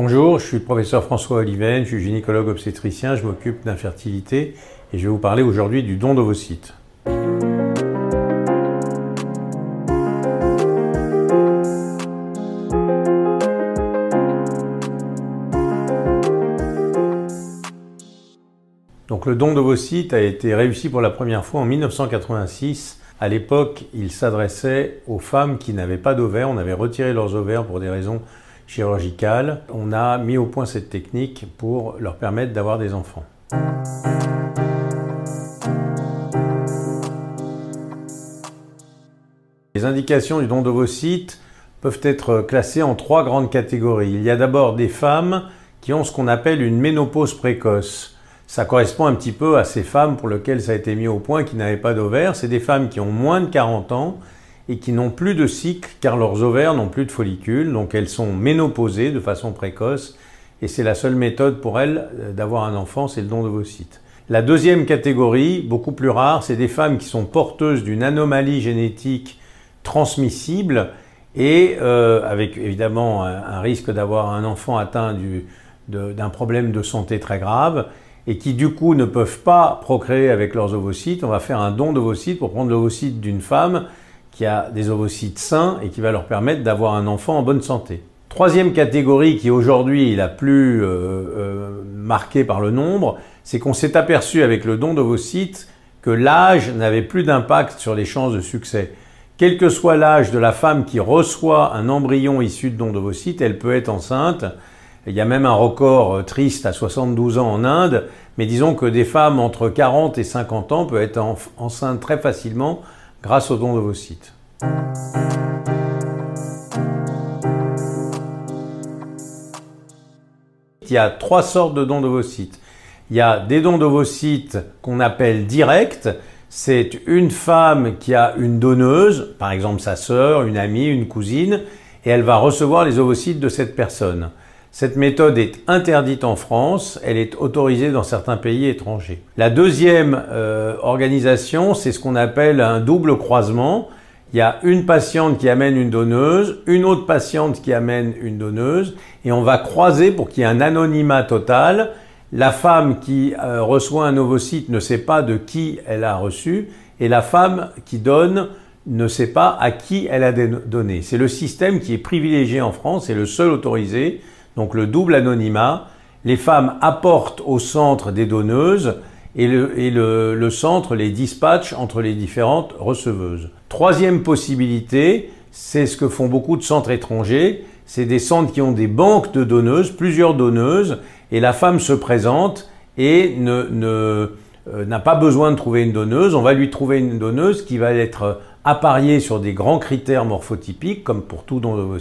Bonjour, je suis le professeur François Oliven, je suis gynécologue obstétricien, je m'occupe d'infertilité et je vais vous parler aujourd'hui du don d'ovocytes. Donc le don d'ovocytes a été réussi pour la première fois en 1986. À l'époque, il s'adressait aux femmes qui n'avaient pas d'ovaires, on avait retiré leurs ovaires pour des raisons chirurgicale. on a mis au point cette technique pour leur permettre d'avoir des enfants. Les indications du don d'ovocytes peuvent être classées en trois grandes catégories. Il y a d'abord des femmes qui ont ce qu'on appelle une ménopause précoce. Ça correspond un petit peu à ces femmes pour lesquelles ça a été mis au point qui n'avaient pas d'ovaires. C'est des femmes qui ont moins de 40 ans et qui n'ont plus de cycle car leurs ovaires n'ont plus de follicules, donc elles sont ménopausées de façon précoce et c'est la seule méthode pour elles euh, d'avoir un enfant, c'est le don d'ovocytes. La deuxième catégorie, beaucoup plus rare, c'est des femmes qui sont porteuses d'une anomalie génétique transmissible et euh, avec évidemment un, risque d'avoir un enfant atteint d'un problème de santé très grave et qui du coup ne peuvent pas procréer avec leurs ovocytes. On va faire un don d'ovocytes pour prendre l'ovocyte d'une femme qui a des ovocytes sains et qui va leur permettre d'avoir un enfant en bonne santé. Troisième catégorie qui aujourd'hui est la plus euh, euh, marquée par le nombre, c'est qu'on s'est aperçu avec le don d'ovocytes que l'âge n'avait plus d'impact sur les chances de succès. Quel que soit l'âge de la femme qui reçoit un embryon issu de don d'ovocytes, elle peut être enceinte. Il y a même un record euh, triste à 72 ans en Inde, mais disons que des femmes entre 40 et 50 ans peuvent être enceintes très facilement grâce aux dons d'ovocytes. Il y a trois sortes de dons d'ovocytes. Il y a des dons d'ovocytes qu'on appelle directs. C'est une femme qui a une donneuse, par exemple sa sœur, une amie, une cousine, et elle va recevoir les ovocytes de cette personne. Cette méthode est interdite en France, elle est autorisée dans certains pays étrangers. La deuxième euh, organisation, c'est ce qu'on appelle un double croisement. Il y a une patiente qui amène une donneuse, une autre patiente qui amène une donneuse, et on va croiser pour qu'il y ait un anonymat total. La femme qui euh, reçoit un ovocyte ne sait pas de qui elle a reçu, et la femme qui donne ne sait pas à qui elle a donné. C'est le système qui est privilégié en France, c'est le seul autorisé donc le double anonymat. Les femmes apportent au centre des donneuses et le, centre les dispatche entre les différentes receveuses. Troisième possibilité, c'est ce que font beaucoup de centres étrangers, c'est des centres qui ont des banques de donneuses, plusieurs donneuses, et la femme se présente et euh, n'a pas besoin de trouver une donneuse, on va lui trouver une donneuse qui va être appariée sur des grands critères morphotypiques, comme pour tout dans vos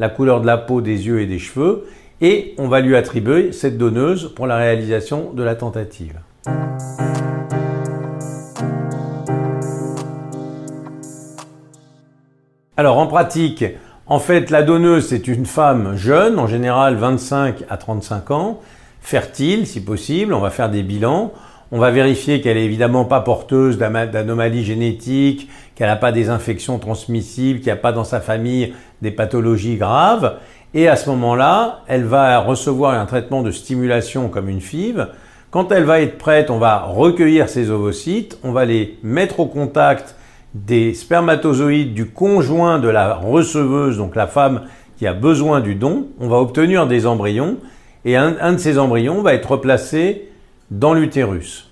la couleur de la peau, des yeux et des cheveux, et on va lui attribuer cette donneuse pour la réalisation de la tentative. Alors en pratique, en fait la donneuse c'est une femme jeune, en général 25 à 35 ans, fertile si possible, on va faire des bilans, on va vérifier qu'elle n'est évidemment pas porteuse d'anomalies génétiques, qu'elle n'a pas des infections transmissibles, qu'il n'y a pas dans sa famille des pathologies graves. Et à ce moment-là, elle va recevoir un traitement de stimulation comme une FIV. Quand elle va être prête, on va recueillir ses ovocytes, on va les mettre au contact des spermatozoïdes du conjoint de la receveuse, donc la femme qui a besoin du don. On va obtenir des embryons et un, de ces embryons va être placé dans l'utérus.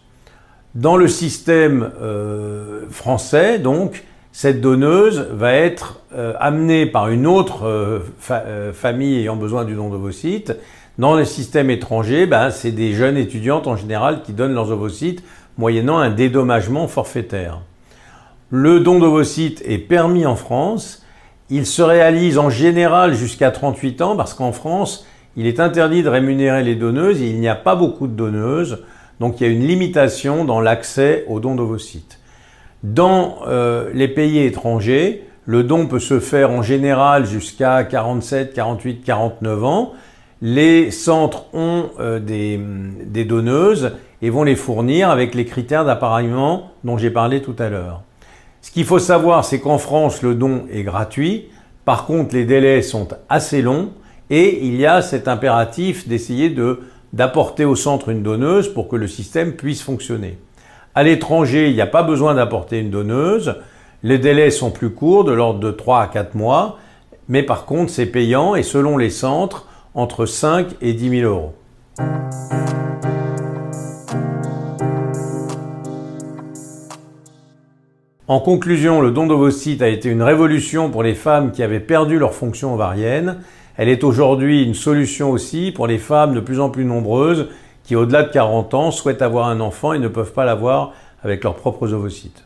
Dans le système euh, français, donc, cette donneuse va être euh, amenée par une autre euh, euh, famille ayant besoin du don d'ovocytes. Dans les systèmes étrangers, ben, c'est des jeunes étudiantes en général qui donnent leurs ovocytes moyennant un dédommagement forfaitaire. Le don d'ovocytes est permis en France. Il se réalise en général jusqu'à 38 ans parce qu'en France, il est interdit de rémunérer les donneuses et il n'y a pas beaucoup de donneuses. Donc il y a une limitation dans l'accès au don d'ovocytes. Dans euh, les pays étrangers, le don peut se faire en général jusqu'à 47, 48, 49 ans. Les centres ont euh, des, donneuses et vont les fournir avec les critères d'appareillement dont j'ai parlé tout à l'heure. Ce qu'il faut savoir, c'est qu'en France, le don est gratuit. Par contre, les délais sont assez longs et il y a cet impératif d'essayer d'apporter au centre une donneuse pour que le système puisse fonctionner. À l'étranger, il n'y a pas besoin d'apporter une donneuse. Les délais sont plus courts, de l'ordre de 3 à 4 mois, mais par contre, c'est payant et selon les centres, entre 5 et 10 000 euros. En conclusion, le don d'ovocytes a été une révolution pour les femmes qui avaient perdu leur fonction ovarienne. Elle est aujourd'hui une solution aussi pour les femmes de plus en plus nombreuses qui, au-delà de 40 ans, souhaitent avoir un enfant et ne peuvent pas l'avoir avec leurs propres ovocytes.